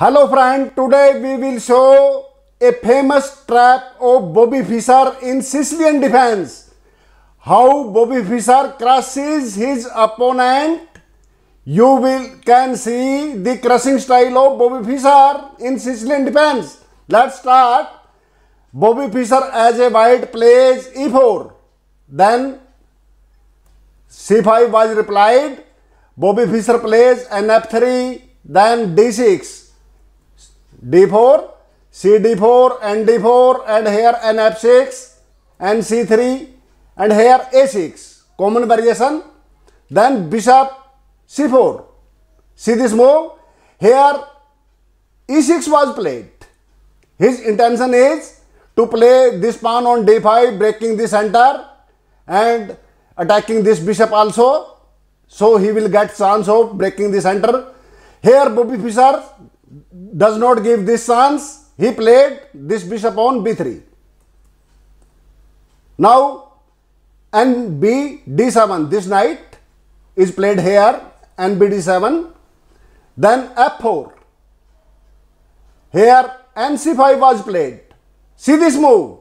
Hello friend, today we will show a famous trap of Bobby Fischer in Sicilian defense. How Bobby Fischer crushes his opponent. You will can see the crushing style of Bobby Fischer in Sicilian defense. Let's start. Bobby Fischer as a white plays e4. Then c5 was replied. Bobby Fischer plays an f3, then d6. D4, CD4 and D4 and here an F6 and C3 and here A6. Common variation. Then bishop C4. See this move? Here E6 was played. His intention is to play this pawn on D5 breaking the center and attacking this bishop also. So he will get chance of breaking the center. Here Bobby Fischer does not give this sons, he played this bishop on b3. Now, and b d7, this knight is played here, and b d7, then f4. Here, and c5 was played. See this move.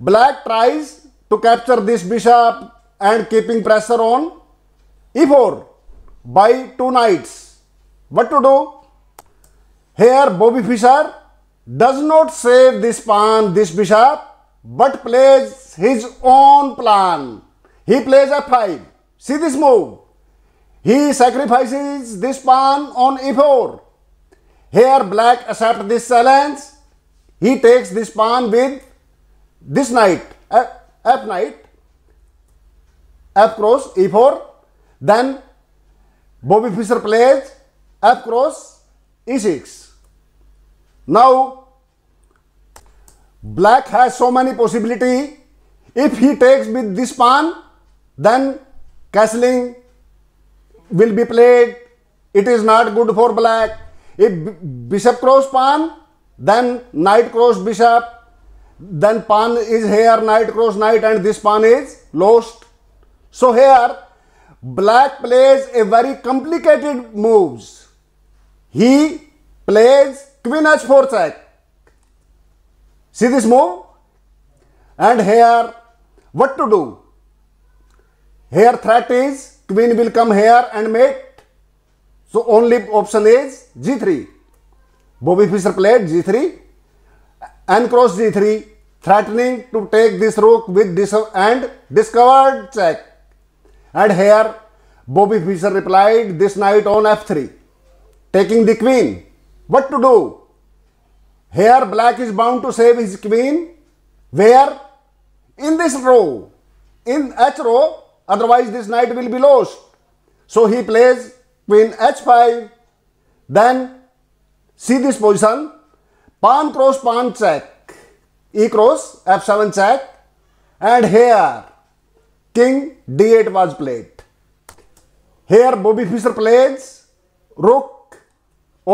Black tries to capture this bishop and keeping pressure on e4 by two knights. What to do? Here Bobby Fischer does not save this pawn, this bishop, but plays his own plan. He plays f5. See this move. He sacrifices this pawn on e4. Here black accepts this challenge. He takes this pawn with this knight, f, f knight, f cross e4. Then Bobby Fischer plays f cross e6. Now, black has so many possibility. If he takes with this pawn, then castling will be played. It is not good for black. If bishop cross pawn, then knight cross bishop, then pawn is here, knight cross knight and this pawn is lost. So here, black plays a very complicated moves. He plays Queen has 4 check. See this move? And here, what to do? Here threat is, queen will come here and mate. So only option is g3. Bobby Fischer played g3 and cross g3, threatening to take this rook with this and discovered check. And here, Bobby Fischer replied this knight on f3, taking the queen. What to do? Here black is bound to save his queen. Where? In this row. In H row. Otherwise this knight will be lost. So he plays queen h5. Then see this position. Pawn cross pawn check. E cross f7 check. And here king d8 was played. Here Bobby Fischer plays rook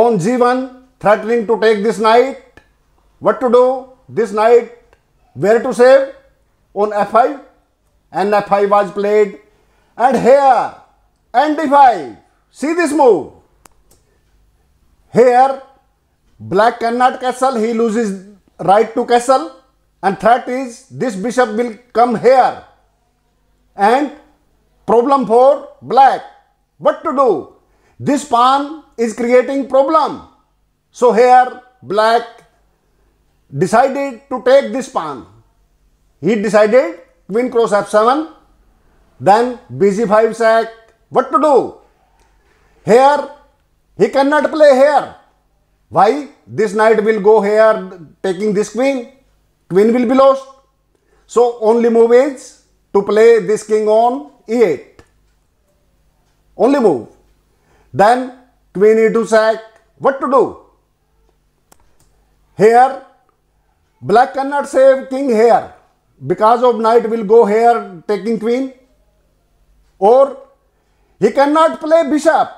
on G1 threatening to take this knight. What to do? This knight where to save? On f5 and f5 was played and here and 5 See this move. Here black cannot castle. He loses right to castle and threat is this bishop will come here and problem for black. What to do? This pawn is creating problem. So here black decided to take this pawn. He decided queen cross f7, then bg5 sac. What to do? Here he cannot play here. Why? This knight will go here taking this queen. Queen will be lost. So only move is to play this king on e8. Only move. Then queen e2 sac, what to do? Here, black cannot save king here because of knight will go here taking queen or he cannot play bishop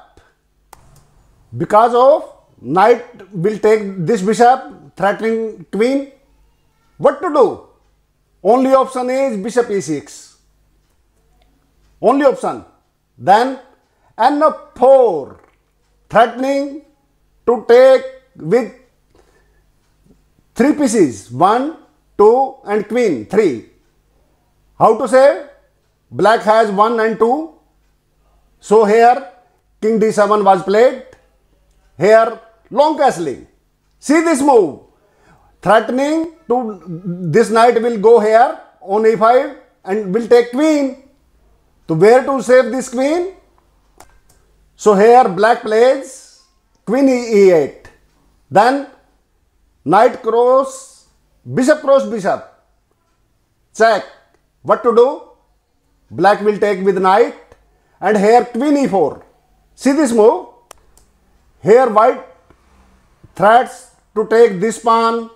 because of knight will take this bishop threatening queen. What to do? Only option is bishop e6. Only option. Then n4 threatening to take with three pieces 1 2 and queen 3 how to say black has 1 and 2 so here king d7 was played here long castling see this move threatening to this knight will go here on a 5 and will take queen to where to save this queen so here black plays queen e8. Then knight cross, bishop cross bishop. Check. What to do? Black will take with knight and here queen e4. See this move? Here white threats to take this pawn.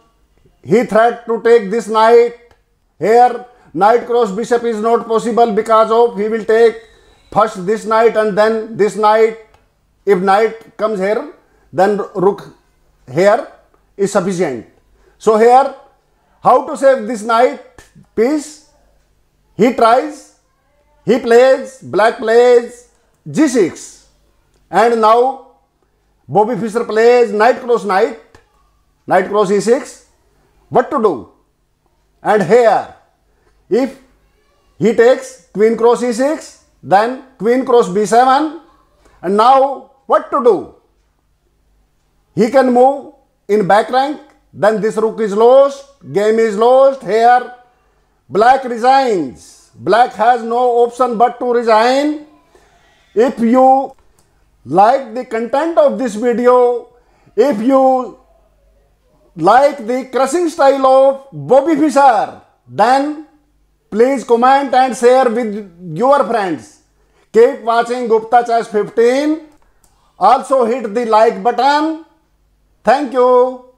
He threat to take this knight. Here knight cross bishop is not possible because of he will take first this knight and then this knight. If knight comes here, then rook here is sufficient. So here, how to save this knight piece? He tries, he plays, black plays g6. And now Bobby Fischer plays knight cross knight, knight cross e6. What to do? And here, if he takes queen cross e6, then queen cross b7. And now what to do? He can move in back rank. Then this rook is lost. Game is lost. Here black resigns. Black has no option but to resign. If you like the content of this video, if you like the crushing style of Bobby Fischer, then Please comment and share with your friends. Keep watching Gupta Chess 15. Also hit the like button. Thank you.